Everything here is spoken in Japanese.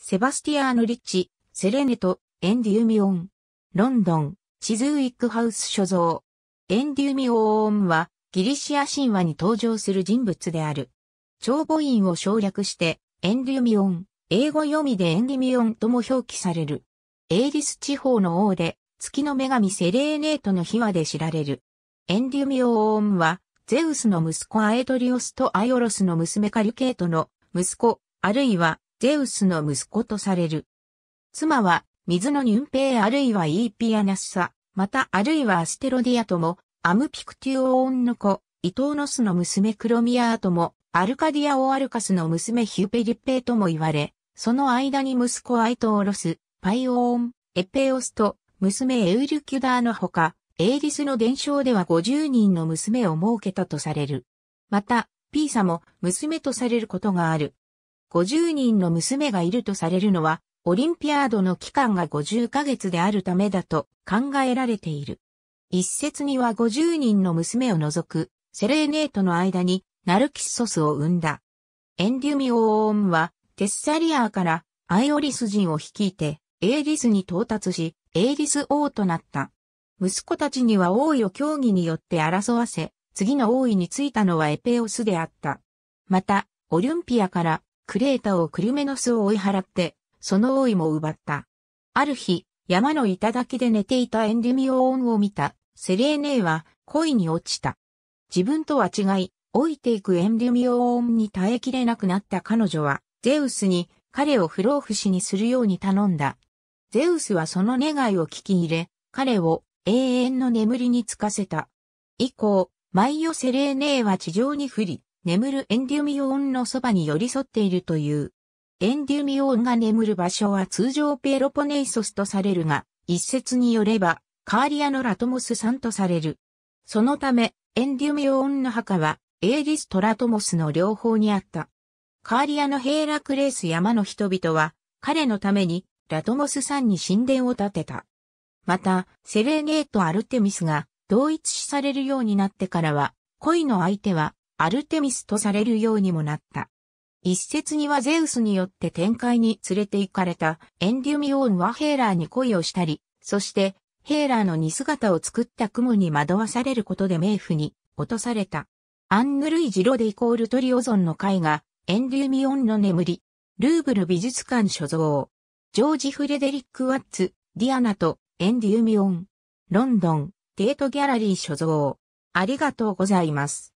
セバスティアーヌ・リッチ、セレネト、エンデューミオン。ロンドン、チズウィックハウス所蔵。エンデューミオーンは、ギリシア神話に登場する人物である。長母音を省略して、エンデューミオン、英語読みでエンディミオンとも表記される。エイリス地方の王で、月の女神セレーネートの秘話で知られる。エンデュミオーンは、ゼウスの息子アエトリオスとアイオロスの娘カリュケートの息子、あるいはゼウスの息子とされる。妻は、水のニュンペイあるいはイーピアナッサ、またあるいはアステロディアとも、アムピクティオオンの子、イトーノスの娘クロミアーとも、アルカディアオアルカスの娘ヒューペリッペイとも言われ、その間に息子アイトーロス、パイオーン、エペオスと、娘エウルキュダーのほか、エイリスの伝承では50人の娘を設けたとされる。また、ピーサも娘とされることがある。50人の娘がいるとされるのは、オリンピアードの期間が50ヶ月であるためだと考えられている。一説には50人の娘を除く、セレーネートの間にナルキッソスを生んだ。エンデュミオーンは、テッサリアーからアイオリス人を率いて、エーリスに到達し、エーリス王となった。息子たちには王位を競技によって争わせ、次の王位についたのはエペオスであった。また、オリンピアからクレータをクルメノスを追い払って、その王位も奪った。ある日、山の頂で寝ていたエンデミオオンを見た、セレーネーは恋に落ちた。自分とは違い、老いていくエンデミオオンに耐えきれなくなった彼女は、ゼウスに彼を不老不死にするように頼んだ。ゼウスはその願いを聞き入れ、彼を永遠の眠りにつかせた。以降、毎夜セレーネーは地上に降り、眠るエンデュミオンのそばに寄り添っているという。エンデュミオンが眠る場所は通常ペロポネイソスとされるが、一説によれば、カーリアのラトモスさんとされる。そのため、エンデュミオンの墓は、エーリスとラトモスの両方にあった。カーリアのヘーラクレース山の人々は、彼のために、ラトモスさんに神殿を建てた。また、セレネート・アルテミスが、同一視されるようになってからは、恋の相手は、アルテミスとされるようにもなった。一説にはゼウスによって展開に連れて行かれたエンデュミオーンはヘーラーに恋をしたり、そしてヘーラーの似姿を作った雲に惑わされることで冥府に落とされた。アンヌ・ルイ・ジロデイコールトリオゾンの絵画、エンデュミオンの眠り、ルーブル美術館所蔵。ジョージ・フレデリック・ワッツ、ディアナとエンデュミオン。ロンドン、デートギャラリー所蔵。ありがとうございます。